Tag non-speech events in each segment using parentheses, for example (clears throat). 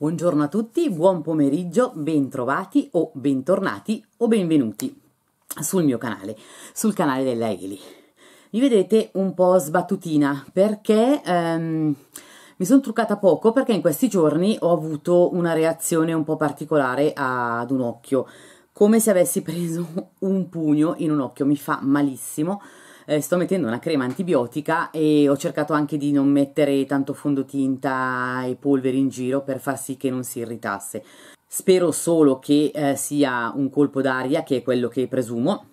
Buongiorno a tutti, buon pomeriggio, bentrovati o bentornati o benvenuti sul mio canale, sul canale della Eli. Mi vedete un po' sbattutina perché ehm, mi sono truccata poco perché in questi giorni ho avuto una reazione un po' particolare ad un occhio, come se avessi preso un pugno in un occhio, mi fa malissimo eh, sto mettendo una crema antibiotica e ho cercato anche di non mettere tanto fondotinta e polvere in giro per far sì che non si irritasse. Spero solo che eh, sia un colpo d'aria, che è quello che presumo,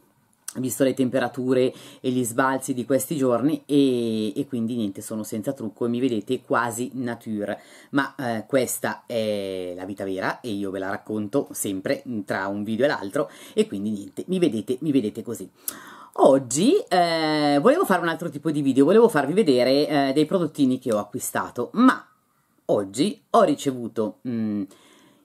visto le temperature e gli sbalzi di questi giorni e, e, quindi niente sono senza trucco e mi vedete quasi nature ma eh, questa è la vita vera e io ve la racconto sempre tra un video e l'altro e quindi niente mi vedete, mi vedete così Oggi eh, volevo fare un altro tipo di video, volevo farvi vedere eh, dei prodottini che ho acquistato, ma oggi ho ricevuto mh, mm,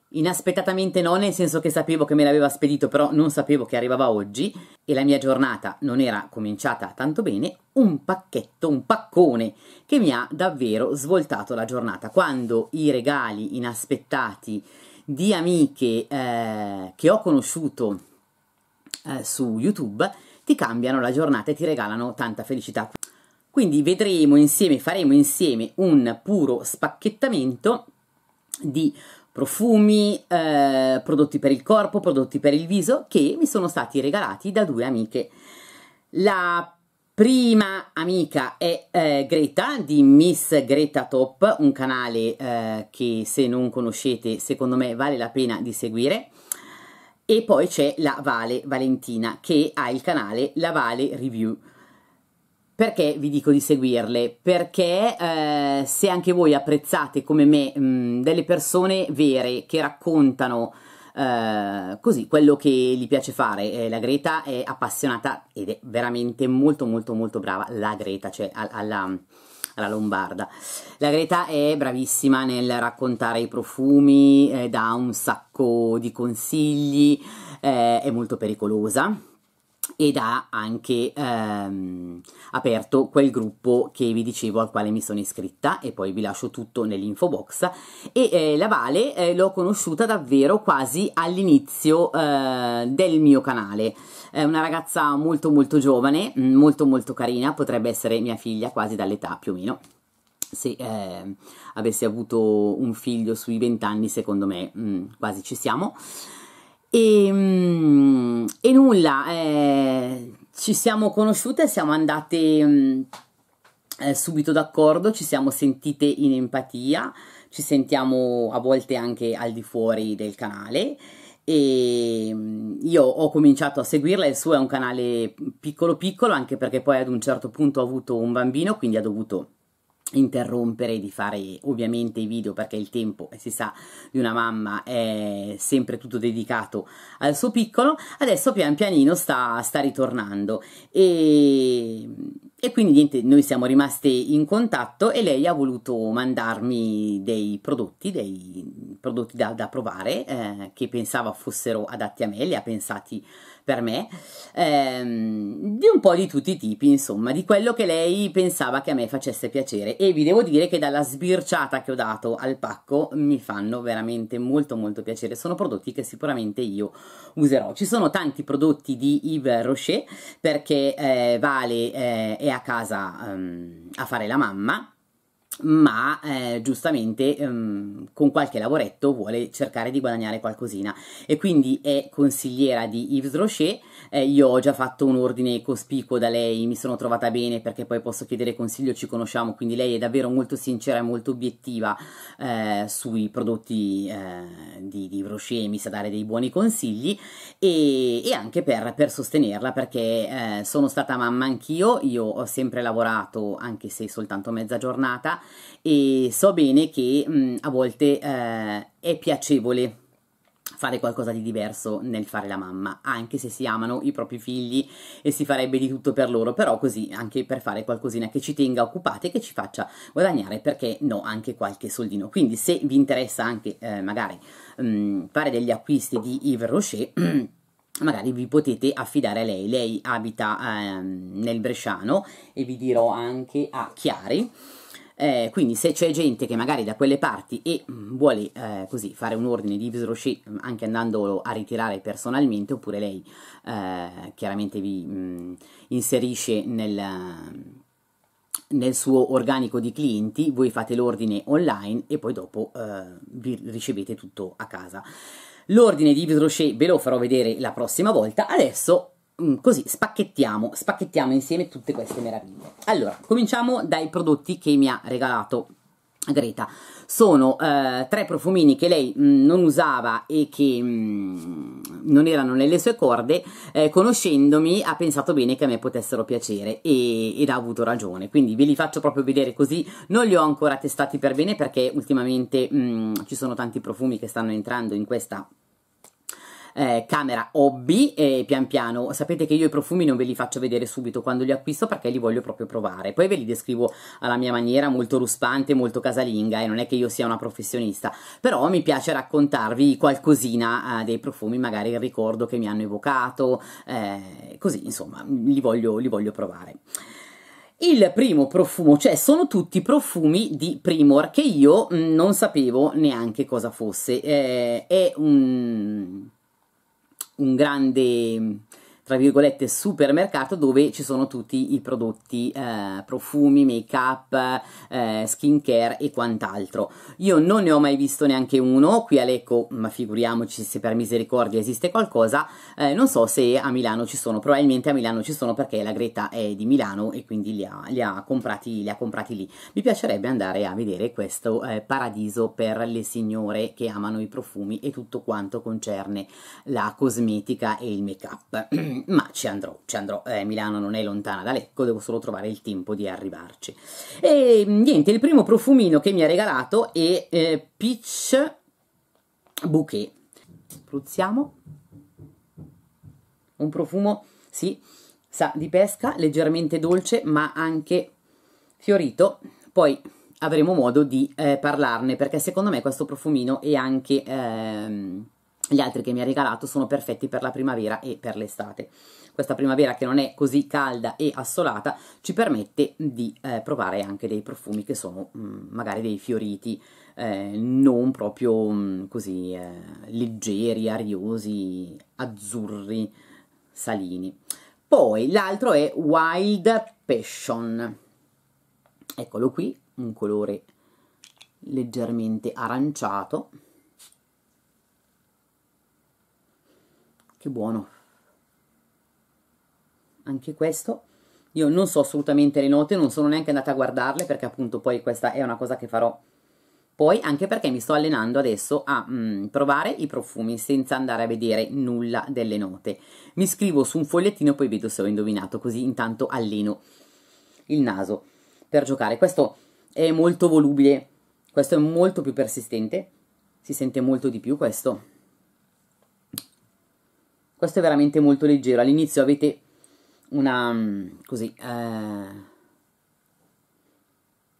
inaspettatamente no, nel senso che sapevo che me l'aveva spedito, però non sapevo che arrivava oggi e la mia giornata non era cominciata tanto bene, un pacchetto, un paccone che mi ha davvero svoltato la giornata. Quando i regali inaspettati di amiche eh, che ho conosciuto eh, su YouTube ti cambiano la giornata e ti regalano tanta felicità. Quindi vedremo insieme, faremo insieme un puro spacchettamento di profumi, eh, prodotti per il corpo, prodotti per il viso che mi sono stati regalati da due amiche. La prima amica è eh, Greta di Miss Greta Top, un canale eh, che se non conoscete secondo me vale la pena di seguire. E poi c'è la Vale Valentina che ha il canale La Vale Review. Perché vi dico di seguirle? Perché eh, se anche voi apprezzate come me mh, mm, delle persone vere che raccontano Uh, così quello che gli piace fare. Eh, la Greta è appassionata ed è veramente molto molto molto brava. La Greta, cioè alla, alla lombarda. La Greta è bravissima nel raccontare i profumi, eh, dà un sacco di consigli, eh, è molto pericolosa ed ha anche ehm, aperto quel gruppo che vi dicevo al quale mi sono iscritta e poi vi lascio tutto nell'info box e eh, la Vale eh, l'ho conosciuta davvero quasi all'inizio eh, del mio canale è una ragazza molto molto giovane mm, molto molto carina potrebbe essere mia figlia quasi dall'età più o meno se eh, avessi avuto un figlio sui vent'anni secondo me mh, mm, quasi ci siamo e, mm, e nulla, eh, ci siamo conosciute, siamo andate mh, mm, eh, subito d'accordo, ci siamo sentite in empatia, ci sentiamo a volte anche al di fuori del canale e mm, io ho cominciato a seguirla, il suo è un canale piccolo piccolo anche perché poi ad un certo punto ha avuto un bambino, quindi ha dovuto interrompere di fare ovviamente i video perché il tempo si sa di una mamma è sempre tutto dedicato al suo piccolo adesso pian pianino sta, sta ritornando e e quindi niente, noi siamo rimaste in contatto e lei ha voluto mandarmi dei prodotti, dei prodotti da, da provare eh, che pensava fossero adatti a me, li ha pensati per me, ehm, di un po' di tutti i tipi, insomma, di quello che lei pensava che a me facesse piacere. E vi devo dire che dalla sbirciata che ho dato al pacco mi fanno veramente molto molto piacere. Sono prodotti che sicuramente io userò. Ci sono tanti prodotti di Yves Rocher perché eh, Vale eh, è a casa um, a fare la mamma ma eh, giustamente ehm, con qualche lavoretto vuole cercare di guadagnare qualcosina e quindi è consigliera di Yves Rocher, eh, io ho già fatto un ordine cospicuo da lei, mi sono trovata bene perché poi posso chiedere consiglio, ci conosciamo, quindi lei è davvero molto sincera e molto obiettiva eh, sui prodotti eh, di, di Yves Rocher, mi sa dare dei buoni consigli e, e anche per, per, sostenerla perché eh, sono stata mamma anch'io, io ho sempre lavorato anche se soltanto mezza giornata e so bene che mh, mm, a volte eh, è piacevole fare qualcosa di diverso nel fare la mamma, anche se si amano i propri figli e si farebbe di tutto per loro, però così anche per fare qualcosina che ci tenga occupati e che ci faccia guadagnare, perché no, anche qualche soldino. Quindi se vi interessa anche eh, magari mh, mm, fare degli acquisti di Yves Rocher, (clears throat) magari vi potete affidare a lei. Lei abita ehm, nel Bresciano e vi dirò anche a Chiari eh, quindi se c'è gente che magari da quelle parti e mh, mm, vuole eh, così fare un ordine di Yves Rocher mm, anche andandolo a ritirare personalmente oppure lei eh, chiaramente vi mh, mm, inserisce nel, nel, suo organico di clienti, voi fate l'ordine online e poi dopo eh, vi ricevete tutto a casa. L'ordine di Yves Rocher ve lo farò vedere la prossima volta, adesso Mm, così spacchettiamo, spacchettiamo insieme tutte queste meraviglie. Allora, cominciamo dai prodotti che mi ha regalato Greta. Sono eh, tre profumini che lei mh, mm, non usava e che mh, mm, non erano nelle sue corde, eh, conoscendomi ha pensato bene che a me potessero piacere e, ed ha avuto ragione, quindi ve li faccio proprio vedere così, non li ho ancora testati per bene perché ultimamente mh, ci sono tanti profumi che stanno entrando in questa eh, camera hobby e pian piano sapete che io i profumi non ve li faccio vedere subito quando li acquisto perché li voglio proprio provare. Poi ve li descrivo alla mia maniera molto ruspante, molto casalinga e non è che io sia una professionista, però mi piace raccontarvi qualcosina eh, dei profumi, magari il ricordo che mi hanno evocato, eh, così insomma li voglio, li voglio provare. Il primo profumo, cioè sono tutti profumi di Primor che io mm, non sapevo neanche cosa fosse, eh, è un un grande tra virgolette supermercato dove ci sono tutti i prodotti eh, profumi, make up, eh, care e quant'altro. Io non ne ho mai visto neanche uno qui a Lecco, ma figuriamoci se per misericordia esiste qualcosa, eh, non so se a Milano ci sono, probabilmente a Milano ci sono perché la Greta è di Milano e quindi li ha, li ha, comprati, li ha comprati, lì. Mi piacerebbe andare a vedere questo eh, paradiso per le signore che amano i profumi e tutto quanto concerne la cosmetica e il make up. (clears throat) ma ci andrò, ci andrò, eh, Milano non è lontana da Lecco, devo solo trovare il tempo di arrivarci. E mm, niente, il primo profumino che mi ha regalato è eh, Peach Bouquet. Spruzziamo. Un profumo, sì, sa di pesca, leggermente dolce, ma anche fiorito. Poi avremo modo di eh, parlarne, perché secondo me questo profumino è anche... Ehm, gli altri che mi ha regalato sono perfetti per la primavera e per l'estate. Questa primavera che non è così calda e assolata ci permette di eh, provare anche dei profumi che sono mh, mm, magari dei fioriti, eh, non proprio mh, mm, così eh, leggeri, ariosi, azzurri, salini. Poi l'altro è Wild Passion. Eccolo qui, un colore leggermente aranciato che buono anche questo io non so assolutamente le note non sono neanche andata a guardarle perché appunto poi questa è una cosa che farò poi anche perché mi sto allenando adesso a mm, provare i profumi senza andare a vedere nulla delle note mi scrivo su un fogliettino poi vedo se ho indovinato così intanto alleno il naso per giocare questo è molto volubile questo è molto più persistente si sente molto di più questo questo è veramente molto leggero. All'inizio avete una mm, così, eh,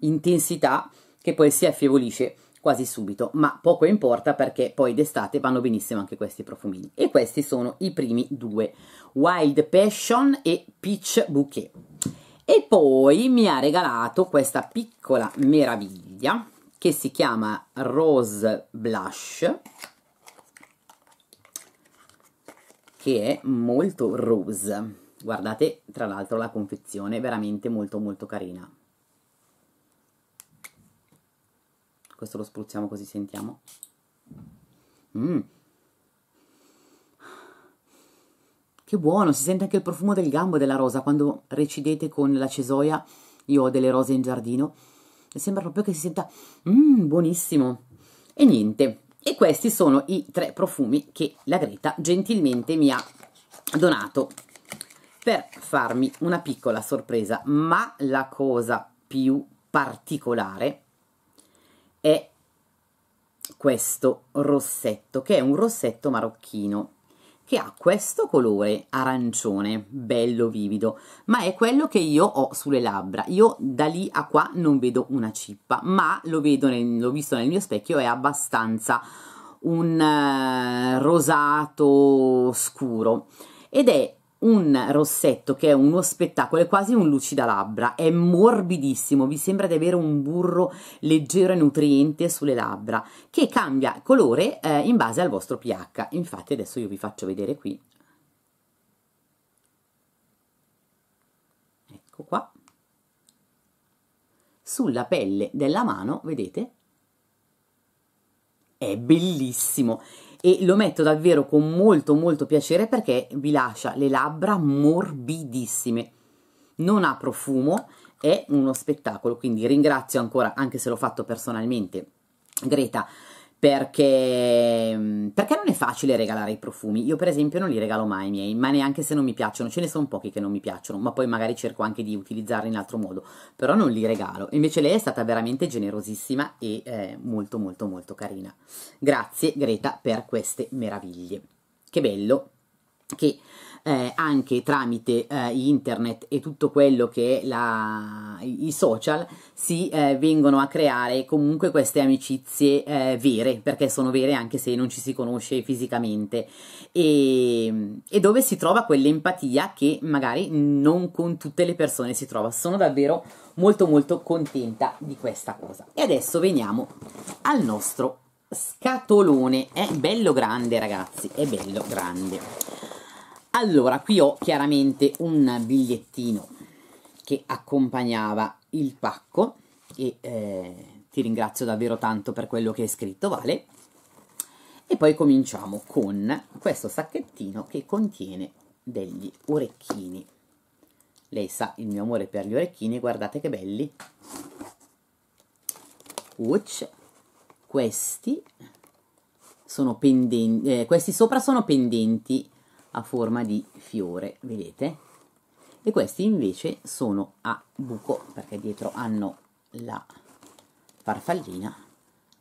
intensità che poi si affievolisce quasi subito, ma poco importa perché poi d'estate vanno benissimo anche questi profumini. E questi sono i primi due, Wild Passion e Peach Bouquet. E poi mi ha regalato questa piccola meraviglia che si chiama Rose Blush che è molto rose. Guardate, tra l'altro, la confezione è veramente molto molto carina. Questo lo spruzziamo così sentiamo. Mm. Che buono, si sente anche il profumo del gambo della rosa. Quando recidete con la cesoia, io ho delle rose in giardino, e sembra proprio che si senta... Mmm, buonissimo. E niente, e questi sono i tre profumi che la Greta gentilmente mi ha donato per farmi una piccola sorpresa, ma la cosa più particolare è questo rossetto, che è un rossetto marocchino che ha questo colore arancione, bello vivido, ma è quello che io ho sulle labbra. Io da lì a qua non vedo una cippa, ma l'ho visto nel mio specchio, è abbastanza un uh, rosato scuro ed è un rossetto che è uno spettacolo, è quasi un lucida labbra, è morbidissimo, vi sembra di avere un burro leggero e nutriente sulle labbra, che cambia colore eh, in base al vostro pH. Infatti adesso io vi faccio vedere qui. Ecco qua. Sulla pelle della mano, vedete? È bellissimo e lo metto davvero con molto molto piacere perché vi lascia le labbra morbidissime non ha profumo è uno spettacolo quindi ringrazio ancora anche se l'ho fatto personalmente Greta perché, mm, perché, non è facile regalare i profumi. Io, per esempio, non li regalo mai i miei, ma neanche se non mi piacciono. Ce ne sono pochi che non mi piacciono, ma poi magari cerco anche di utilizzarli in altro modo. Però non li regalo. Invece lei è stata veramente generosissima e eh, molto, molto, molto carina. Grazie, Greta, per queste meraviglie. Che bello che eh, anche tramite eh, internet e tutto quello che è la, i social si eh, vengono a creare comunque queste amicizie eh, vere perché sono vere anche se non ci si conosce fisicamente e, e dove si trova quell'empatia che magari non con tutte le persone si trova sono davvero molto molto contenta di questa cosa e adesso veniamo al nostro scatolone è bello grande ragazzi è bello grande allora, qui ho chiaramente un bigliettino che accompagnava il pacco e eh, ti ringrazio davvero tanto per quello che hai scritto, Vale. E poi cominciamo con questo sacchettino che contiene degli orecchini. Lei sa il mio amore per gli orecchini, guardate che belli. Uch, questi sono pendenti, eh, questi sopra sono pendenti a forma di fiore, vedete? E questi invece sono a buco, perché dietro hanno la farfallina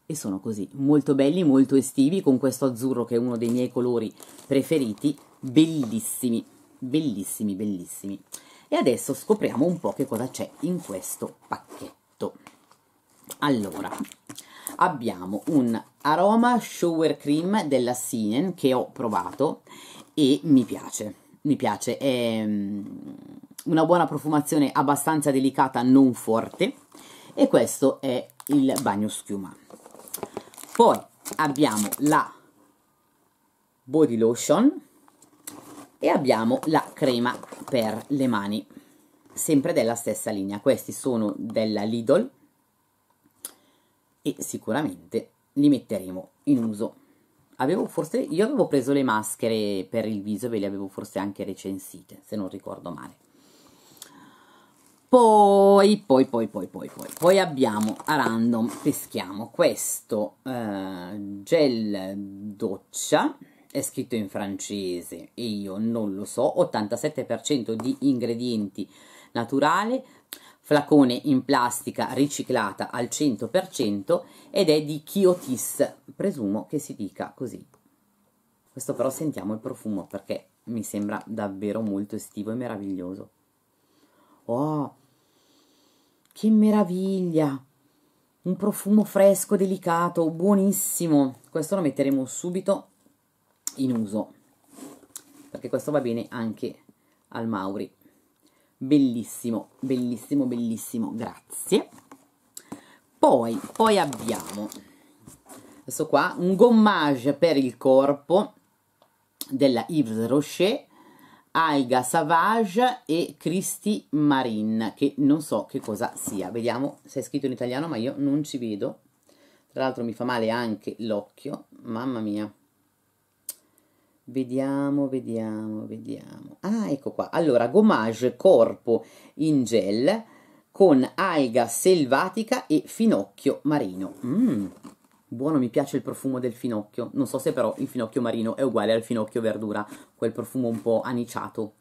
e sono così, molto belli, molto estivi, con questo azzurro che è uno dei miei colori preferiti, bellissimi, bellissimi, bellissimi. E adesso scopriamo un po' che cosa c'è in questo pacchetto. Allora, abbiamo un aroma shower cream della Sinen che ho provato e mi piace, mi piace, è mm, una buona profumazione abbastanza delicata, non forte e questo è il bagno schiuma. Poi abbiamo la body lotion e abbiamo la crema per le mani, sempre della stessa linea, questi sono della Lidl e sicuramente li metteremo in uso. Avevo forse, io avevo preso le maschere per il viso, ve le avevo forse anche recensite, se non ricordo male. Poi, poi, poi, poi, poi, poi, poi abbiamo a random, peschiamo questo eh, gel doccia, è scritto in francese e io non lo so, 87% di ingredienti naturale, flacone in plastica riciclata al 100% ed è di Chiotis, presumo che si dica così. Questo però sentiamo il profumo perché mi sembra davvero molto estivo e meraviglioso. Oh, che meraviglia! Un profumo fresco, delicato, buonissimo. Questo lo metteremo subito in uso perché questo va bene anche al Mauri bellissimo, bellissimo, bellissimo, grazie. Poi, poi abbiamo questo qua, un gommage per il corpo della Yves Rocher, Alga Savage e Christy Marin, che non so che cosa sia. Vediamo se è scritto in italiano, ma io non ci vedo. Tra l'altro mi fa male anche l'occhio, mamma mia. Vediamo, vediamo, vediamo. Ah, ecco qua. Allora, gommage corpo in gel con alga selvatica e finocchio marino. Mm, buono, mi piace il profumo del finocchio. Non so se però il finocchio marino è uguale al finocchio verdura, quel profumo un po' aniciato.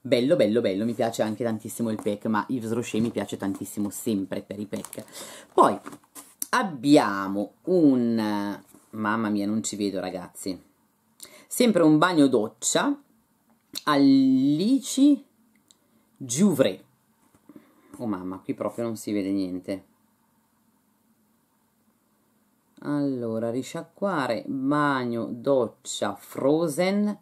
Bello, bello, bello, mi piace anche tantissimo il pack, ma Yves Rocher mi piace tantissimo sempre per i pack. Poi abbiamo un... Mamma mia, non ci vedo ragazzi sempre un bagno doccia Alici Giuvre. Oh mamma, qui proprio non si vede niente. Allora, risciacquare, bagno, doccia, frozen,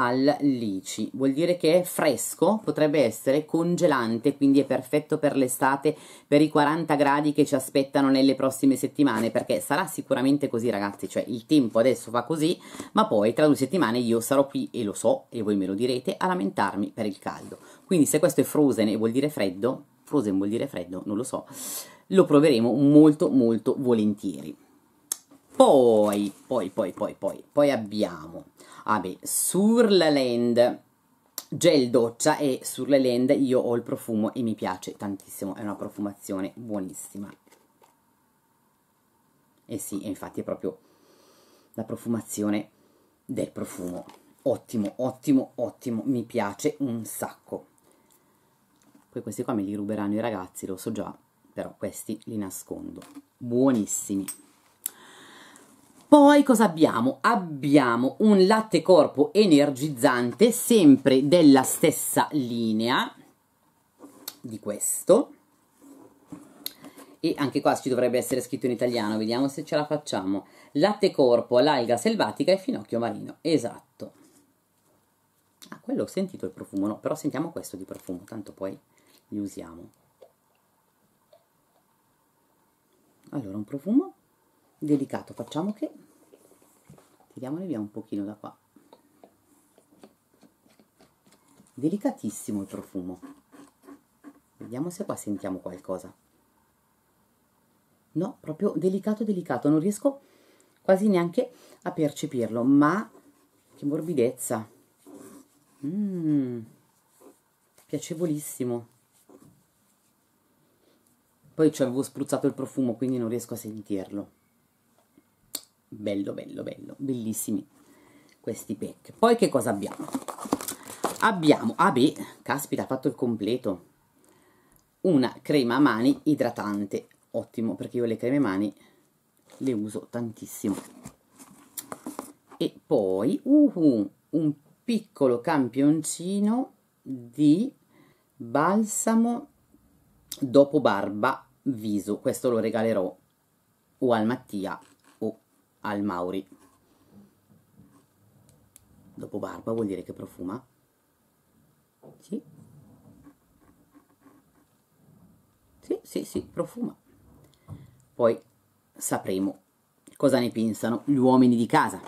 al lici, vuol dire che è fresco, potrebbe essere congelante, quindi è perfetto per l'estate, per i 40 gradi che ci aspettano nelle prossime settimane, perché sarà sicuramente così ragazzi, cioè il tempo adesso fa così, ma poi tra due settimane io sarò qui, e lo so, e voi me lo direte, a lamentarmi per il caldo. Quindi se questo è frozen e vuol dire freddo, frozen vuol dire freddo, non lo so, lo proveremo molto molto volentieri. Poi, poi, poi, poi, poi, poi abbiamo vabbè, beh, Land gel doccia e Sur Land io ho il profumo e mi piace tantissimo, è una profumazione buonissima. Eh e sì, infatti è proprio la profumazione del profumo. Ottimo, ottimo, ottimo, mi piace un sacco. Poi questi qua me li ruberanno i ragazzi, lo so già, però questi li nascondo. Buonissimi. Poi cosa abbiamo? Abbiamo un latte corpo energizzante, sempre della stessa linea di questo. E anche qua ci dovrebbe essere scritto in italiano, vediamo se ce la facciamo. Latte corpo, l'alga selvatica e finocchio marino. Esatto. Ah, quello ho sentito il profumo, no, però sentiamo questo di profumo, tanto poi li usiamo. Allora, un profumo delicato facciamo che tiriamone via un pochino da qua delicatissimo il profumo vediamo se qua sentiamo qualcosa no proprio delicato delicato non riesco quasi neanche a percepirlo ma che morbidezza mm, piacevolissimo poi ci avevo spruzzato il profumo quindi non riesco a sentirlo bello bello bello bellissimi questi pack poi che cosa abbiamo abbiamo ah beh caspita ha fatto il completo una crema a mani idratante ottimo perché io le creme a mani le uso tantissimo e poi uh, un piccolo campioncino di balsamo dopo barba viso questo lo regalerò o al Mattia al Mauri. Dopo barba vuol dire che profuma. Sì. Sì, sì, sì, profuma. Poi sapremo cosa ne pensano gli uomini di casa.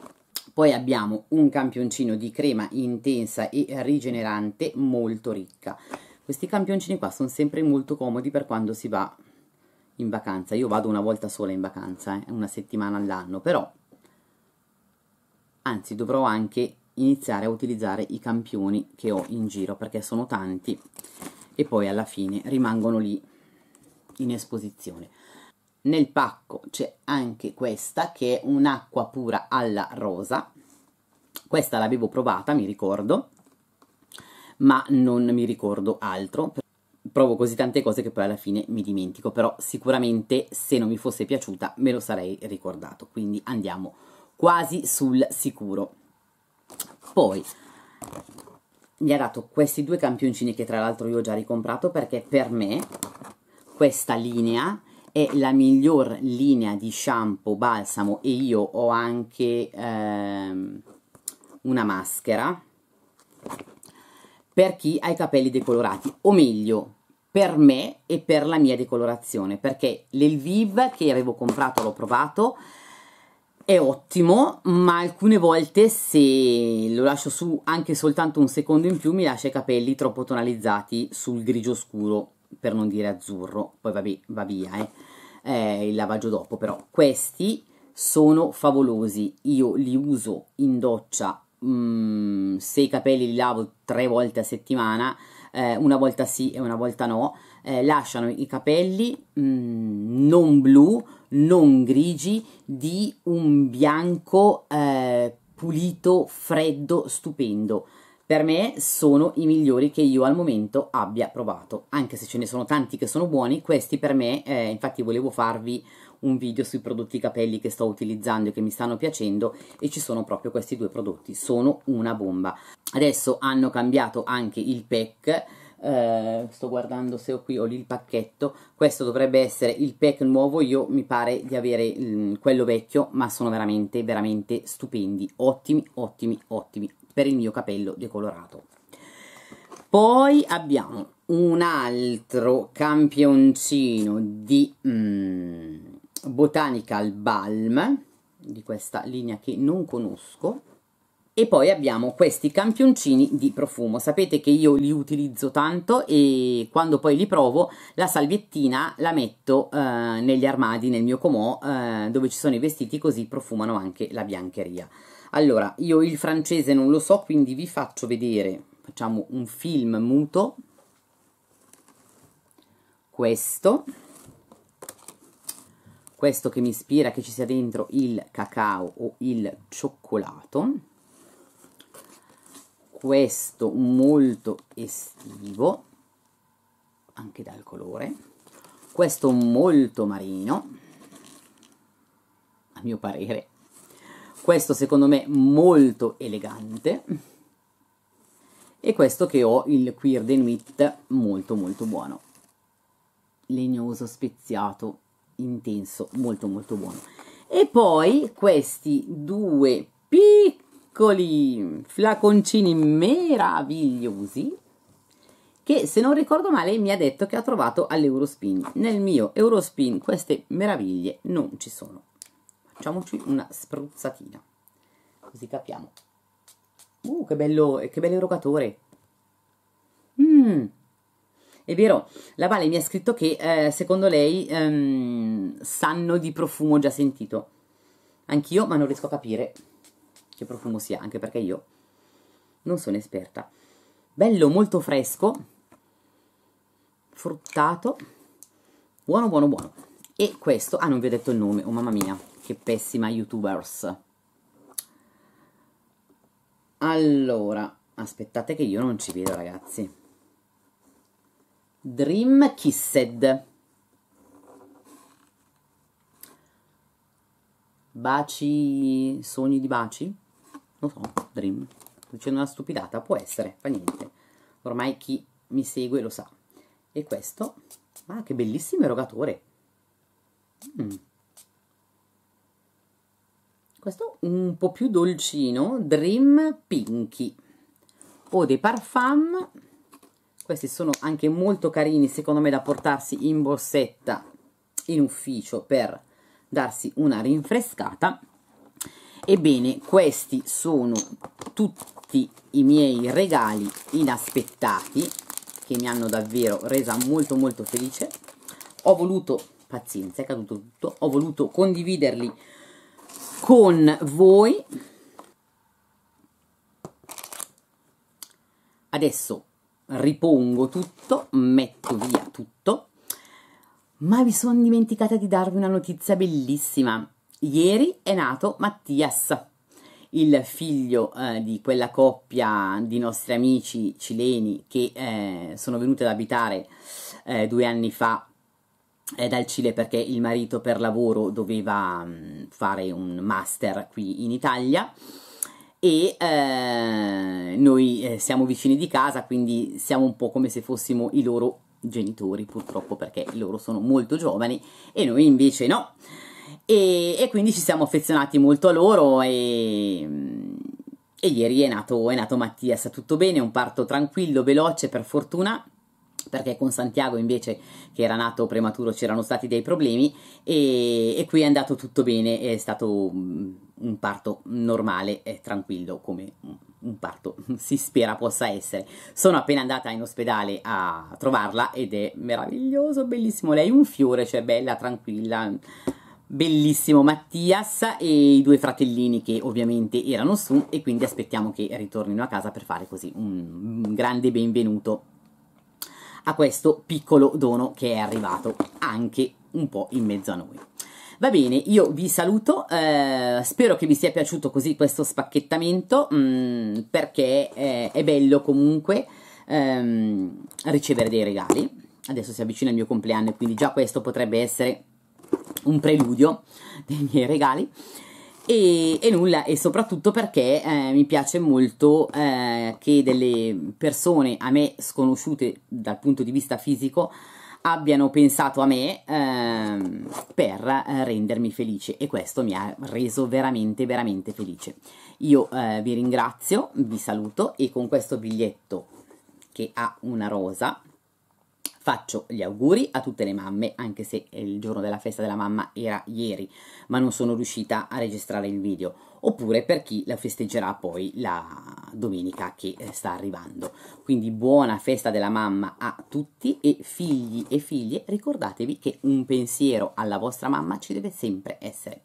Poi abbiamo un campioncino di crema intensa e rigenerante molto ricca. Questi campioncini qua sono sempre molto comodi per quando si va in vacanza. Io vado una volta sola in vacanza, eh, una settimana all'anno, però anzi dovrò anche iniziare a utilizzare i campioni che ho in giro perché sono tanti e poi alla fine rimangono lì in esposizione. Nel pacco c'è anche questa che è un'acqua pura alla rosa. Questa l'avevo provata, mi ricordo, ma non mi ricordo altro provo così tante cose che poi alla fine mi dimentico, però sicuramente se non mi fosse piaciuta me lo sarei ricordato, quindi andiamo quasi sul sicuro. Poi mi ha dato questi due campioncini che tra l'altro io ho già ricomprato perché per me questa linea è la miglior linea di shampoo, balsamo e io ho anche ehm, una maschera per chi ha i capelli decolorati o meglio per me e per la mia decolorazione perché l'Elviv che avevo comprato l'ho provato è ottimo ma alcune volte se lo lascio su anche soltanto un secondo in più mi lascia i capelli troppo tonalizzati sul grigio scuro per non dire azzurro poi vabbè, va via eh. Eh, il lavaggio dopo però questi sono favolosi io li uso in doccia mh, mm, se i capelli li lavo tre volte a settimana eh, una volta sì e una volta no, eh, lasciano i capelli mh, mm, non blu, non grigi, di un bianco eh, pulito, freddo, stupendo. Per me sono i migliori che io al momento abbia provato, anche se ce ne sono tanti che sono buoni, questi per me, eh, infatti volevo farvi un video sui prodotti capelli che sto utilizzando e che mi stanno piacendo e ci sono proprio questi due prodotti, sono una bomba. Adesso hanno cambiato anche il pack, eh, sto guardando se ho qui ho lì il pacchetto, questo dovrebbe essere il pack nuovo, io mi pare di avere mh, mm, quello vecchio, ma sono veramente, veramente stupendi, ottimi, ottimi, ottimi per il mio capello decolorato. Poi abbiamo un altro campioncino di... Mm, Botanical Balm di questa linea che non conosco e poi abbiamo questi campioncini di profumo sapete che io li utilizzo tanto e quando poi li provo la salviettina la metto eh, negli armadi nel mio comò eh, dove ci sono i vestiti così profumano anche la biancheria allora io il francese non lo so quindi vi faccio vedere facciamo un film muto questo questo che mi ispira che ci sia dentro il cacao o il cioccolato questo molto estivo anche dal colore questo molto marino a mio parere questo secondo me molto elegante e questo che ho il queer denuit molto molto buono legnoso speziato intenso, molto molto buono. E poi questi due piccoli flaconcini meravigliosi che se non ricordo male mi ha detto che ha trovato all'Eurospin. Nel mio Eurospin queste meraviglie non ci sono. Facciamoci una spruzzatina, così capiamo. Uh, che bello, che bello erogatore! Mmm! È vero, la Vale mi ha scritto che eh, secondo lei ehm, sanno di profumo già sentito. Anch'io, ma non riesco a capire che profumo sia, anche perché io non sono esperta. Bello, molto fresco, fruttato, buono, buono, buono. E questo, ah non vi ho detto il nome, oh mamma mia, che pessima youtubers. Allora, aspettate che io non ci vedo ragazzi. Dream Kissed. Baci, sogni di baci? Non so, Dream. Sto dicendo una stupidata, può essere, fa niente. Ormai chi mi segue lo sa. E questo, ah, che bellissimo erogatore. Mm. Questo un po' più dolcino, Dream Pinky. O dei parfum questi sono anche molto carini secondo me da portarsi in borsetta in ufficio per darsi una rinfrescata ebbene questi sono tutti i miei regali inaspettati che mi hanno davvero resa molto molto felice ho voluto pazienza è caduto tutto ho voluto condividerli con voi adesso ripongo tutto, metto via tutto, ma mi sono dimenticata di darvi una notizia bellissima. Ieri è nato Mattias, il figlio eh, di quella coppia di nostri amici cileni che eh, sono venuti ad abitare eh, due anni fa eh, dal Cile perché il marito per lavoro doveva mh, mm, fare un master qui in Italia e eh, noi eh, siamo vicini di casa, quindi siamo un po' come se fossimo i loro genitori, purtroppo perché loro sono molto giovani e noi invece no. E, e quindi ci siamo affezionati molto a loro e, mm, e ieri è nato, è nato Mattias, tutto bene, un parto tranquillo, veloce per fortuna, perché con Santiago invece che era nato prematuro c'erano stati dei problemi e, e, qui è andato tutto bene, è stato mm, un parto normale e tranquillo come un parto (laughs) si spera possa essere. Sono appena andata in ospedale a trovarla ed è meraviglioso, bellissimo, lei è un fiore, cioè bella, tranquilla, bellissimo Mattias e i due fratellini che ovviamente erano su e quindi aspettiamo che ritornino a casa per fare così un grande benvenuto a questo piccolo dono che è arrivato anche un po' in mezzo a noi. Va bene, io vi saluto, eh, spero che vi sia piaciuto così questo spacchettamento mh, mm, perché eh, è bello comunque ehm, ricevere dei regali. Adesso si avvicina il mio compleanno quindi già questo potrebbe essere un preludio dei miei regali. E, e, nulla, e soprattutto perché eh, mi piace molto eh, che delle persone a me sconosciute dal punto di vista fisico abbiano pensato a me ehm, eh, per rendermi felice e questo mi ha reso veramente veramente felice. Io eh, vi ringrazio, vi saluto e con questo biglietto che ha una rosa Faccio gli auguri a tutte le mamme, anche se il giorno della festa della mamma era ieri, ma non sono riuscita a registrare il video, oppure per chi la festeggerà poi la domenica che eh, sta arrivando. Quindi buona festa della mamma a tutti e figli e figlie, ricordatevi che un pensiero alla vostra mamma ci deve sempre essere.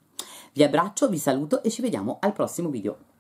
Vi abbraccio, vi saluto e ci vediamo al prossimo video.